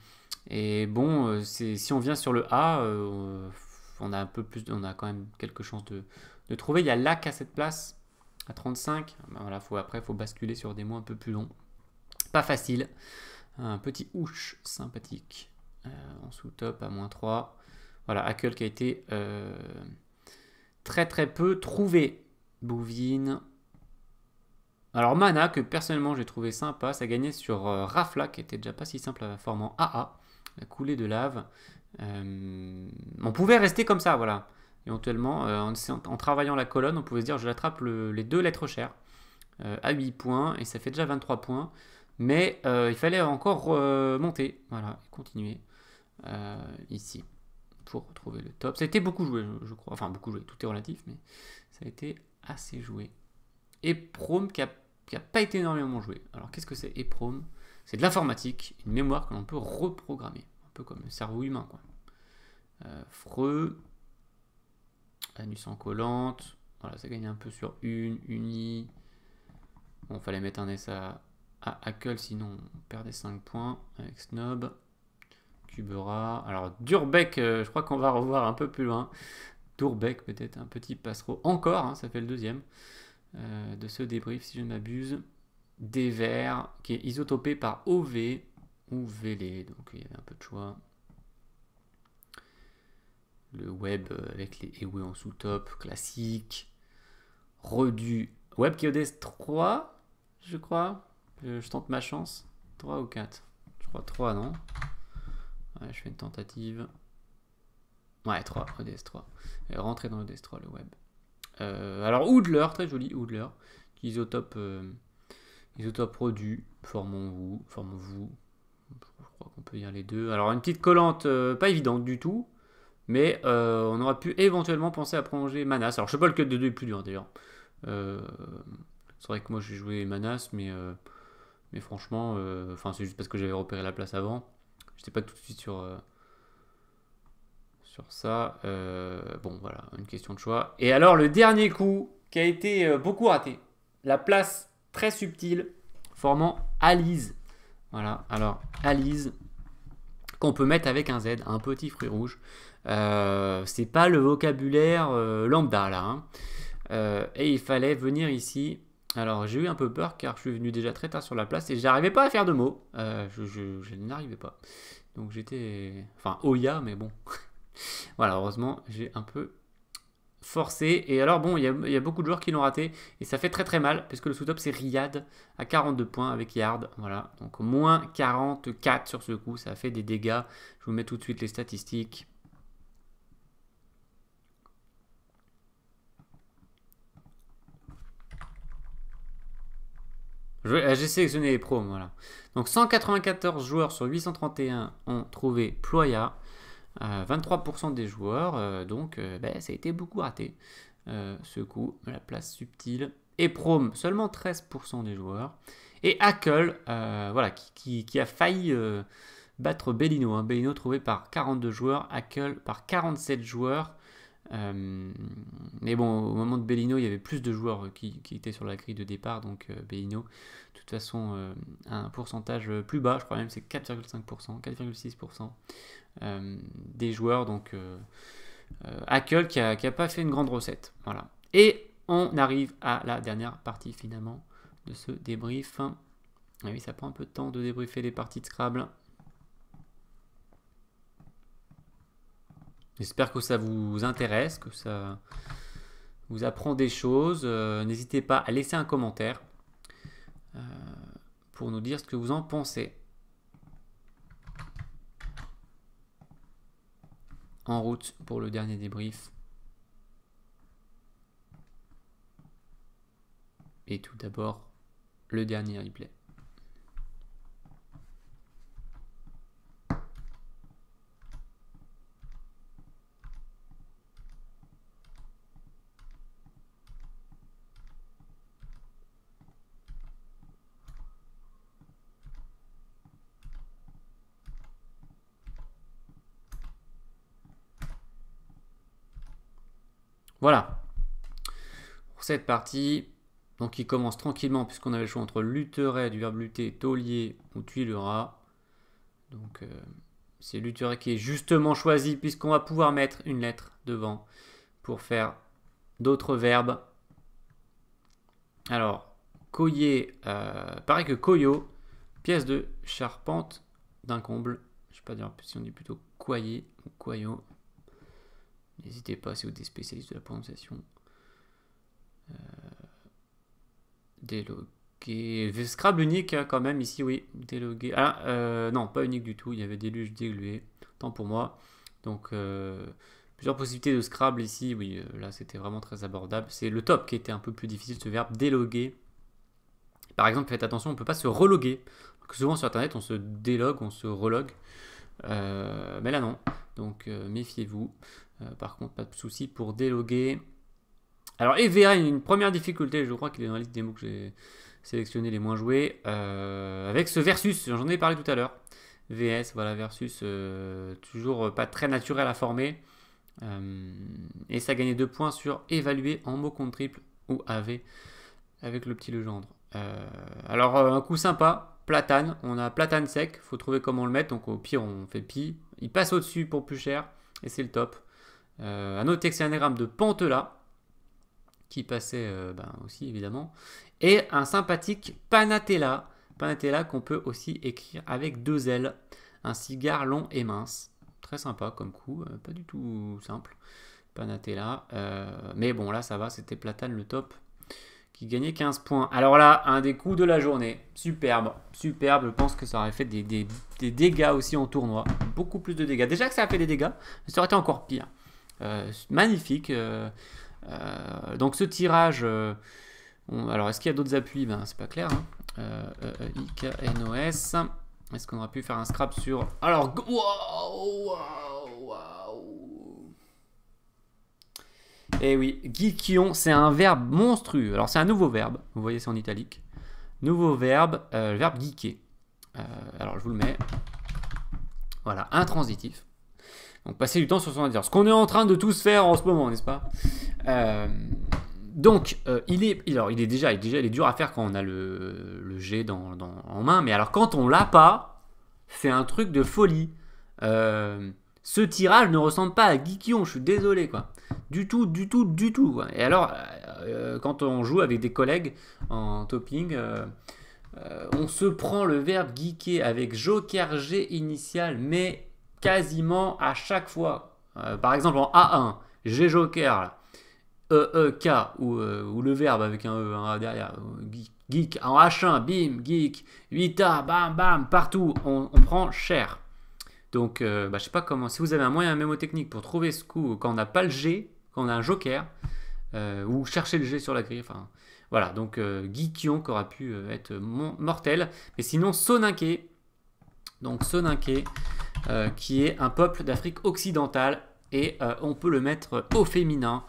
et bon, euh, si on vient sur le A, on a un peu plus, on a quand même quelque chances de, de trouver. Il y a lac à cette place, à 35. Ah ben voilà, faut, après, il faut basculer sur des mots un peu plus longs. Pas facile. Un petit ouche sympathique euh, en sous-top à moins 3. Voilà, Hackle qui a été euh, très très peu trouvé. Bouvine. Alors Mana, que personnellement j'ai trouvé sympa, ça gagnait sur euh, Rafla, qui était déjà pas si simple à forme en AA. La coulée de lave. on pouvait rester comme ça, voilà. Éventuellement, euh, en, travaillant la colonne, on pouvait se dire je l'attrape les deux lettres chères euh, à 8 points et ça fait déjà 23 points. Mais euh, il fallait encore monter, voilà, et continuer ici pour retrouver le top. Ça a été beaucoup joué, je, crois. Enfin, beaucoup joué, tout est relatif, mais ça a été assez joué. Et qui n'a pas été énormément joué. Alors qu'est-ce que c'est EPROM C'est de l'informatique, une mémoire que l'on peut reprogrammer, un peu comme le cerveau humain. Quoi anus en collante. Voilà, ça gagne un peu sur une, uni. Bon, fallait mettre un S à, à sinon on perdait 5 points avec Snob. Cubera. Alors, Durbeck, euh, je crois qu'on va revoir un peu plus loin. Durbeck, peut-être un petit passereau. Encore, hein, ça fait le deuxième euh, de ce débrief, si je ne m'abuse. Verts qui est isotopé par OV ou VL, e, donc il y avait un peu de choix le web euh, avec les EWE en sous-top, classique, redu, Web qui ds 3, je crois, je, tente ma chance, 3 ou 4, je crois 3, non je fais une tentative, ouais, 3, ODS 3, rentrer dans le 3, le web. Euh, alors, Oodler, très joli, Oodler, isotope, euh, isotope redu, formons-vous, formons-vous, je crois qu'on peut dire les deux. Alors, une petite collante pas évidente du tout, mais euh, on aurait pu éventuellement penser à prolonger Manas. Alors je sais pas le cut de deux est plus dur d'ailleurs. Euh, c'est vrai que moi j'ai joué Manas, mais, euh, mais franchement, enfin c'est juste parce que j'avais repéré la place avant. J'étais pas tout de suite sur, sur ça. bon voilà, une question de choix. Et alors le dernier coup qui a été beaucoup raté. La place très subtile formant Alice. Voilà, alors Alice qu'on peut mettre avec un Z, un petit fruit rouge. Euh, c'est pas le vocabulaire euh, lambda là. Hein. Euh, et il fallait venir ici. Alors j'ai eu un peu peur car je suis venu déjà très tard sur la place et j'arrivais pas à faire de mots. je, n'arrivais pas. Donc j'étais... Enfin, Oya, mais bon. voilà, heureusement, j'ai un peu forcé. Et alors bon, il y, a beaucoup de joueurs qui l'ont raté. Et ça fait très très mal, parce que le sous-top, c'est Riyad à 42 points avec Yard. Voilà, donc moins 44 sur ce coup. Ça fait des dégâts. Je vous mets tout de suite les statistiques. Euh, j'ai sélectionné les voilà. Donc 194 joueurs sur 831 ont trouvé Ploya. 23% euh, des joueurs, euh, donc ben, ça a été beaucoup raté. ce coup, la place subtile. Et Prom, seulement 13% des joueurs. Et Hackle, voilà, qui, a failli battre Bellino. Hein. Bellino trouvé par 42 joueurs, Ackle par 47 joueurs. Euh, mais bon, au moment de Bellino, il y avait plus de joueurs qui, étaient sur la grille de départ, donc euh, Bellino, de toute façon, euh, un pourcentage plus bas, je crois même c'est 4,5%, 4,6% des joueurs, donc Hackle qui n'a pas fait une grande recette. Voilà. Et on arrive à la dernière partie finalement de ce débrief. Ah oui, ça prend un peu de temps de débriefer les parties de Scrabble. J'espère que ça vous intéresse, que ça vous apprend des choses. Euh, n'hésitez pas à laisser un commentaire euh, pour nous dire ce que vous en pensez. En route pour le dernier débrief. Et tout d'abord, le dernier replay. Voilà. Pour cette partie, donc il commence tranquillement puisqu'on avait le choix entre lutteret, du verbe lutter, taulier ou tuilera. Donc euh, c'est lutteret qui est justement choisi puisqu'on va pouvoir mettre une lettre devant pour faire d'autres verbes. Alors, coyer, euh, pareil que coyo, pièce de charpente d'un comble. Je ne sais pas dire si on dit plutôt coyer ou coyo. N'hésitez pas si vous êtes des spécialistes de la prononciation. Euh, déloguer. Scrabble unique hein, quand même ici, oui. Déloguer. Ah, euh, non, pas unique du tout. Il y avait déluge, déglué. Tant pour moi. Donc, euh, plusieurs possibilités de Scrabble ici. Oui, là, c'était vraiment très abordable. C'est le top qui était un peu plus difficile, ce verbe déloguer. Par exemple, faites attention, on ne peut pas se reloguer. souvent sur Internet, on se délogue, on se relogue. mais là, non. Donc, méfiez-vous. Euh, par contre, pas de souci pour déloguer. Alors, EVA une première difficulté, je crois qu'il est dans la liste des mots que j'ai sélectionné les moins joués. Euh, avec ce versus, j'en ai parlé tout à l'heure. VS, voilà, versus, euh, toujours pas très naturel à former. et ça gagnait 2 points sur évaluer en mot contre triple ou AV avec le petit Legendre. alors, un coup sympa, platane. On a platane sec, faut trouver comment le mettre. Donc, au pire, on fait pi. Il passe au-dessus pour plus cher et c'est le top. Euh, un autre texte anagramme de Pantela, qui passait euh, ben, aussi évidemment, et un sympathique Panatella, Panatella qu'on peut aussi écrire avec deux L, un cigare long et mince. Très sympa comme coup, euh, pas du tout simple, Panatella. mais bon, là ça va, c'était Platane le top qui gagnait 15 points. Alors là, un des coups de la journée, superbe, superbe. Je pense que ça aurait fait des, des dégâts aussi en tournoi, beaucoup plus de dégâts. Déjà que ça a fait des dégâts, mais ça aurait été encore pire. Euh, magnifique. Euh, euh, donc ce tirage, alors est-ce qu'il y a d'autres appuis Ben c'est pas clair. Hein. IKNOS. Est-ce qu'on aurait pu faire un scrap sur... Alors, et eh oui, geekion, c'est un verbe monstrueux. Alors, c'est un nouveau verbe. Vous voyez, c'est en italique. Nouveau verbe, le verbe geeker. alors, je vous le mets. Voilà, intransitif. Donc passer du temps sur son ordinateur. Ce qu'on est en train de tous faire en ce moment, n'est-ce pas euh, Donc, euh, il, est, alors, il est déjà, il est dur à faire quand on a le, G dans, en main, mais alors quand on l'a pas, c'est un truc de folie. Euh, ce tirage ne ressemble pas à Geekion. je suis désolé quoi. Du tout, du tout, du tout. Et alors, quand on joue avec des collègues en topping, on se prend le verbe geeker avec Joker G initial, mais quasiment à chaque fois. Euh, par exemple, en A1, j'ai Joker, E, E, K, euh, ou, le verbe avec un E hein, derrière, geek. En H1, bim, geek. 8A, bam, bam, partout. On, prend cher. Donc, euh, bah, je sais pas comment. Si vous avez un moyen mémotechnique pour trouver ce coup quand on n'a pas le G, quand on a un Joker, ou chercher le G sur la grille, enfin. Voilà, donc Geekion qui aura pu être mortel. Mais sinon, Soninqué. Donc Soninqué. Euh, qui est un peuple d'Afrique occidentale et euh, on peut le mettre au féminin.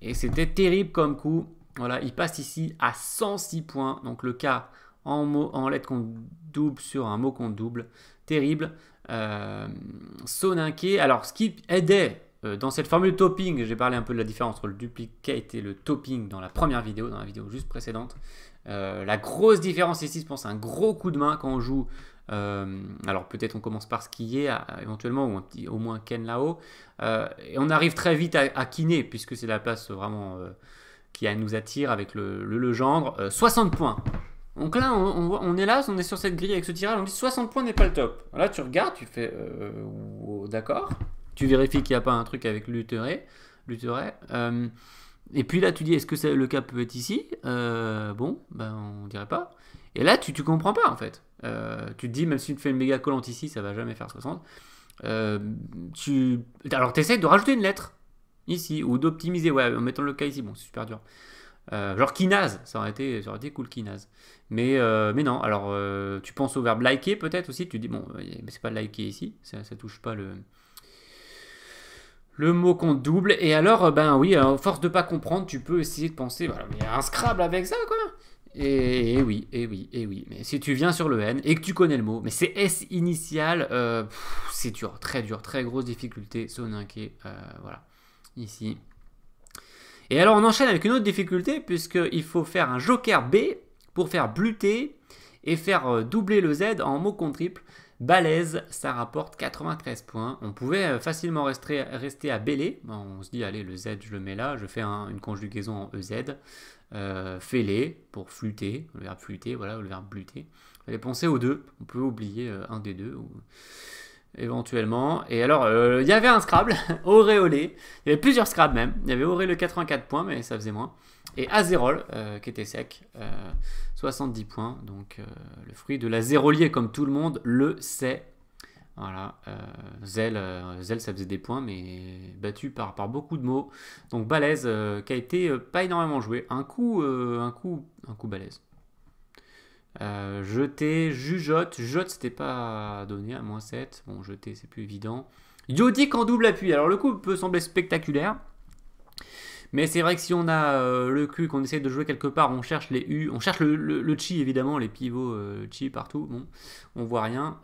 Et c'était terrible comme coup. Voilà, il passe ici à 106 points. Donc le cas en, mot, en lettres qu'on double sur un mot qu'on double. Terrible. Euh, Alors, ce qui aidait euh, dans cette formule topping, j'ai parlé un peu de la différence entre le duplicate et le topping dans la première vidéo, dans la vidéo juste précédente. Euh, la grosse différence ici, je pense, c'est un gros coup de main quand on joue. Euh, alors peut-être on commence par skier éventuellement ou un au moins Ken là-haut. et on arrive très vite à, à Kiné puisque c'est la place vraiment qui nous attire avec le, le Legendre. 60 points. Donc là, on, on, est là, on est sur cette grille avec ce tirage, on dit 60 points n'est pas le top. Là, tu regardes, tu fais oh, d'accord tu vérifies qu'il n'y a pas un truc avec l'utéré. Euh, et puis là, tu dis, est-ce que le cas peut être ici euh, Bon, ben, on dirait pas. Et là, tu ne comprends pas, en fait. Euh, tu te dis, même si tu fais une méga collante ici, ça va jamais faire 60. tu... Alors, tu essaies de rajouter une lettre ici, ou d'optimiser, ouais, en mettant le cas ici. Bon, c'est super dur. genre kinase, ça aurait été, ça aurait été cool Mais, mais non, alors tu penses au verbe liker peut-être aussi, tu dis, bon, c'est pas liker ici, ça, ça touche pas le, le mot compte double. Et alors, euh, ben oui, force de pas comprendre, tu peux essayer de penser, voilà, mais un Scrabble avec ça, quoi. Et, oui, et oui, et oui. Mais si tu viens sur le N et que tu connais le mot, mais c'est S initial, euh, c'est dur, très dur, très grosse difficulté, soninqué, euh, voilà, ici. Et alors on enchaîne avec une autre difficulté, puisqu'il faut faire un joker B pour faire bluter et faire euh, doubler le Z en mot contre triple. Balèze, ça rapporte 93 points. On pouvait euh, facilement rester, rester à Bélé. On se dit, allez, le Z, je le mets là. Je fais une conjugaison en EZ. Euh, pour flûter. Le verbe flûter, voilà, le verbe blûter, Il penser aux deux. On peut oublier euh, un des deux éventuellement. Et alors, euh, il y avait un Scrabble, Auréolé. Il y avait plusieurs Scrabble même. Il y avait Auré le 84 points, mais ça faisait moins. Et Azérol, euh, qui était sec, 70 euh, points. Donc, le fruit de la zérolier, comme tout le monde le sait. Voilà, Zelle, ça faisait des points, mais battu par, par beaucoup de mots. Donc, balèze, qui a été pas énormément joué. Un coup, un coup, un coup balèze. Euh, jeter, jugeote. jote. c'était pas donné à moins 7. Bon, jeter, c'est plus évident. Jodic en double appui. Alors, le coup peut sembler spectaculaire. Mais c'est vrai que si on a euh, le cul qu'on essaie de jouer quelque part, on cherche les U, on cherche le, chi évidemment, les pivots euh, chi partout, bon, on voit rien.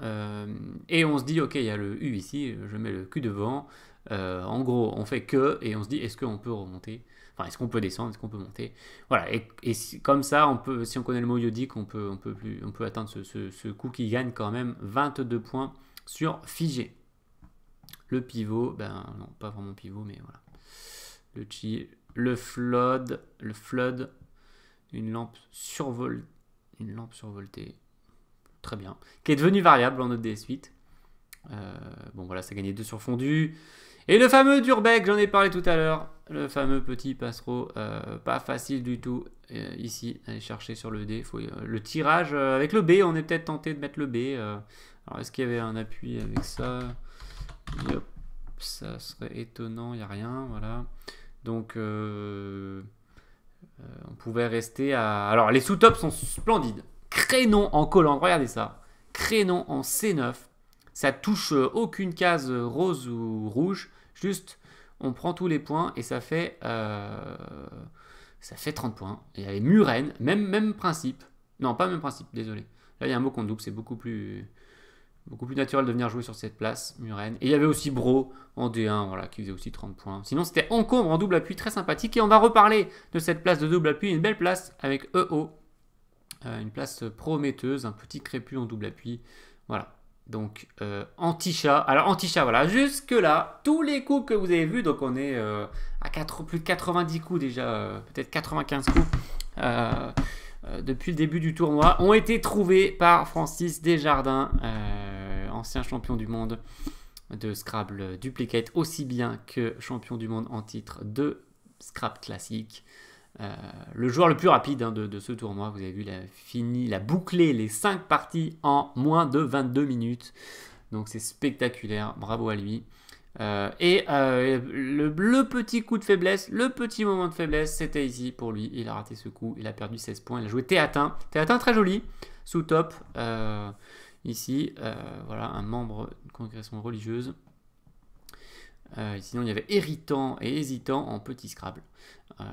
et on se dit, ok, il y a le U ici, je mets le cul devant. en gros, on fait que, et on se dit, est-ce qu'on peut remonter Enfin, est-ce qu'on peut descendre, est-ce qu'on peut monter Voilà, et, comme ça, on peut, si on connaît le mot iodique, on peut, on peut, plus, on peut atteindre ce, coup qui gagne quand même 22 points sur figé. Le pivot, ben non, pas vraiment pivot, mais voilà. Le chi, le flood, le flood, une lampe survol, une lampe survoltée, très bien, qui est devenu variable en note DS8. Euh, bon voilà, ça gagné 2 sur fondu. Et le fameux Durbeck, j'en ai parlé tout à l'heure. Le fameux petit passereau, pas facile du tout. Euh, ici, allez chercher sur le D. Euh, le tirage euh, avec le B, on est peut-être tenté de mettre le B. alors, est-ce qu'il y avait un appui avec ça Ça serait étonnant, il n'y a rien. Voilà. Donc, on pouvait rester à. Alors, les sous-tops sont splendides. Crénon en collant, regardez ça. Crénon en C9 ça touche euh, aucune case euh, rose ou rouge, juste on prend tous les points et ça fait, euh, ça fait 30 points. Et avait Muren, même, même principe. Non, pas même principe, désolé. Là, il y a un mot qu'on double, c'est beaucoup plus, beaucoup plus naturel de venir jouer sur cette place, Muren. Et il y avait aussi Bro en D1, voilà, qui faisait aussi 30 points. Sinon, c'était Encombre en double appui, très sympathique. Et on va reparler de cette place de double appui, une belle place avec EO. une place prometteuse, un petit crépus en double appui. Voilà. Donc, euh, anti Alors, anti voilà. Jusque-là, tous les coups que vous avez vus, donc on est euh, à plus de 90 coups déjà, euh, peut-être 95 coups euh, depuis le début du tournoi, ont été trouvés par Francis Desjardins, ancien champion du monde de Scrabble Duplicate, aussi bien que champion du monde en titre de Scrabble classique. Euh, le joueur le plus rapide hein, de, ce tournoi, vous avez vu, il a, fini, a bouclé les 5 parties en moins de 22 minutes. Donc c'est spectaculaire, bravo à lui. Euh, et euh, le, petit coup de faiblesse, le petit moment de faiblesse, c'était ici pour lui. Il a raté ce coup, il a perdu 16 points. Il a joué Théatin. Théatin très joli, sous top. ici, voilà, un membre de congrégation religieuse. Euh, sinon, il y avait irritant et hésitant en petit Scrabble. Euh,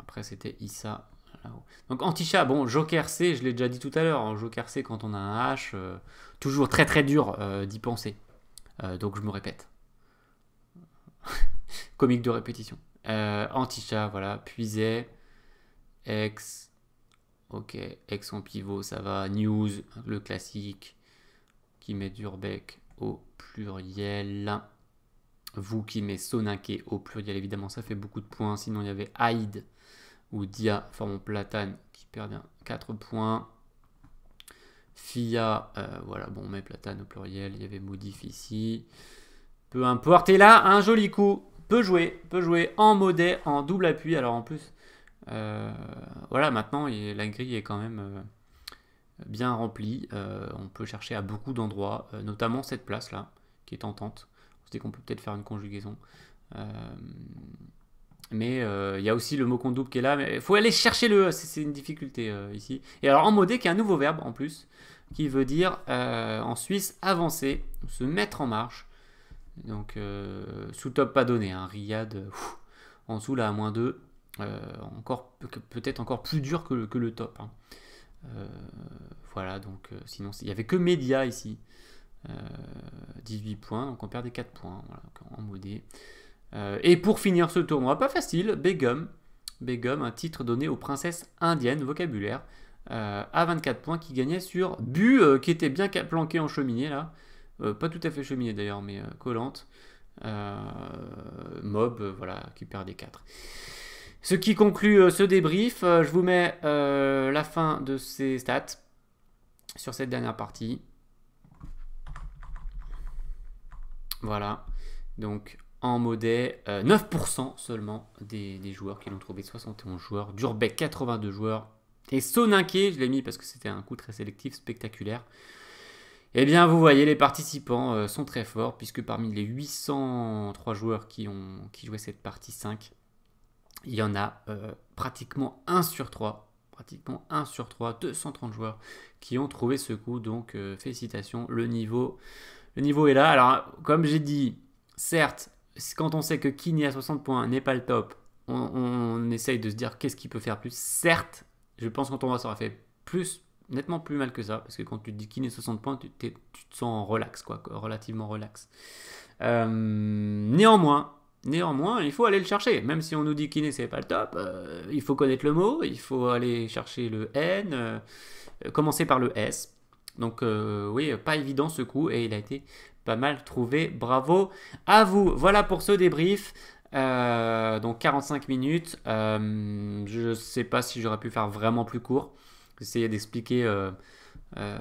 après, c'était Issa. là Donc, anti bon, Joker C, je l'ai déjà dit tout à l'heure. Hein. Joker C, quand on a un H, euh, toujours très très dur d'y penser. donc, je me répète. Comique de répétition. anti-chat, voilà. Puisait. Ex. Ok. Ex en pivot, ça va. News, le classique. Qui met Durbeck au pluriel vous qui met Sonake au pluriel, évidemment, ça fait beaucoup de points. Sinon, il y avait Aïd ou Dia, formant Platane, qui perd 4 points. Fia, euh, voilà, bon, on met Platane au pluriel, il y avait Modif ici. Peu importe, et là, un joli coup, peut jouer, peut jouer en modet en double appui. Alors en plus, euh, voilà, maintenant, la grille est quand même euh, bien remplie. on peut chercher à beaucoup d'endroits, notamment cette place-là, qui est tentante c'est qu'on peut peut-être faire une conjugaison. Euh, mais il euh, y a aussi le mot qu'on double qui est là. Il faut aller chercher le. E, c'est une difficulté euh, ici. Et alors en modé, qui est un nouveau verbe en plus, qui veut dire en Suisse avancer, se mettre en marche. Donc sous top pas donné, un hein, riad en dessous là à moins 2. encore peut-être encore plus dur que le, que le top. Hein. voilà, donc sinon il n'y avait que média ici. 18 euh, points, donc on perd des 4 points voilà, en modé. Euh, et pour finir ce tournoi, pas facile, Begum, Begum, un titre donné aux princesses indiennes, vocabulaire, euh, à 24 points, qui gagnait sur Bu, qui était bien planqué en cheminée, là. pas tout à fait cheminée d'ailleurs, mais collante. mob, voilà, qui perd des 4. Ce qui conclut ce débrief, je vous mets la fin de ces stats sur cette dernière partie. Voilà. Donc en modèle, 9% euh, seulement des, joueurs qui l'ont trouvé, 71 joueurs, Durbeck 82 joueurs, et Soninke, je l'ai mis parce que c'était un coup très sélectif, spectaculaire. Eh bien, vous voyez, les participants euh, sont très forts, puisque parmi les 803 joueurs qui, ont, qui jouaient cette partie 5, il y en a euh, pratiquement 1 sur 3 pratiquement 1 sur 3, 230 joueurs qui ont trouvé ce coup. Donc félicitations, le niveau le niveau est là. Alors, comme j'ai dit, certes, quand on sait que Kiné à 60 points n'est pas le top, on, essaye de se dire qu'est-ce qu'il peut faire plus. Certes, je pense qu'en tournoi, ça aura fait plus, nettement plus mal que ça, parce que quand tu dis Kiné à 60 points, tu, te sens relax, quoi, relativement relax. Euh, néanmoins, Néanmoins, il faut aller le chercher. Même si on nous dit kiné, c'est pas le top, euh, il faut connaître le mot, il faut aller chercher le N, euh, commencer par le S. Donc euh, oui, pas évident ce coup et il a été pas mal trouvé. Bravo à vous. Voilà pour ce débrief. Euh, donc 45 minutes. Euh, je ne sais pas si j'aurais pu faire vraiment plus court. J'essayais d'expliquer euh,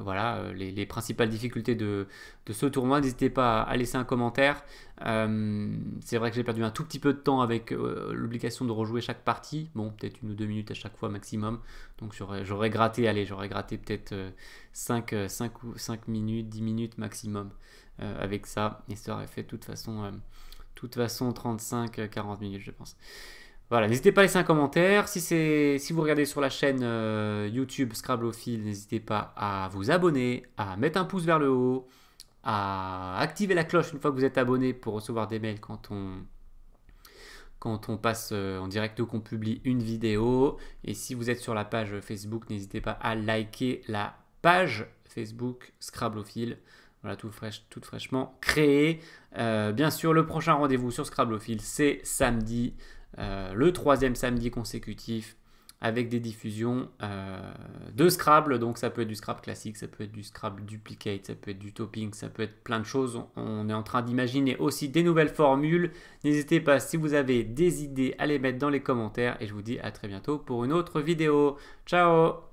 voilà euh, les, principales difficultés de, ce tournoi. N'hésitez pas à laisser un commentaire. Euh, c'est vrai que j'ai perdu un tout petit peu de temps avec l'obligation de rejouer chaque partie. Bon, peut-être une ou deux minutes à chaque fois maximum. Donc j'aurais gratté, allez, j'aurais gratté peut-être 5, 5, 5 minutes, 10 minutes maximum avec ça. Et ça aurait fait de toute façon, toute façon 35-40 minutes, je pense. Voilà, n'hésitez pas à laisser un commentaire. Si, si vous regardez sur la chaîne euh, YouTube Scrabbleophile, n'hésitez pas à vous abonner, à mettre un pouce vers le haut, à activer la cloche une fois que vous êtes abonné pour recevoir des mails quand on, quand on passe euh, en direct ou qu'on publie une vidéo. Et si vous êtes sur la page Facebook, n'hésitez pas à liker la page Facebook Scrablophile. Voilà, tout, fraîche, tout fraîchement créé. Euh, bien sûr, le prochain rendez-vous sur Scrabbleophile, c'est samedi. Euh, le troisième samedi consécutif avec des diffusions euh, de Scrabble. Donc ça peut être du Scrabble classique, ça peut être du Scrabble duplicate, ça peut être du topping, ça peut être plein de choses. On est en train d'imaginer aussi des nouvelles formules. N'hésitez pas si vous avez des idées à les mettre dans les commentaires et je vous dis à très bientôt pour une autre vidéo. Ciao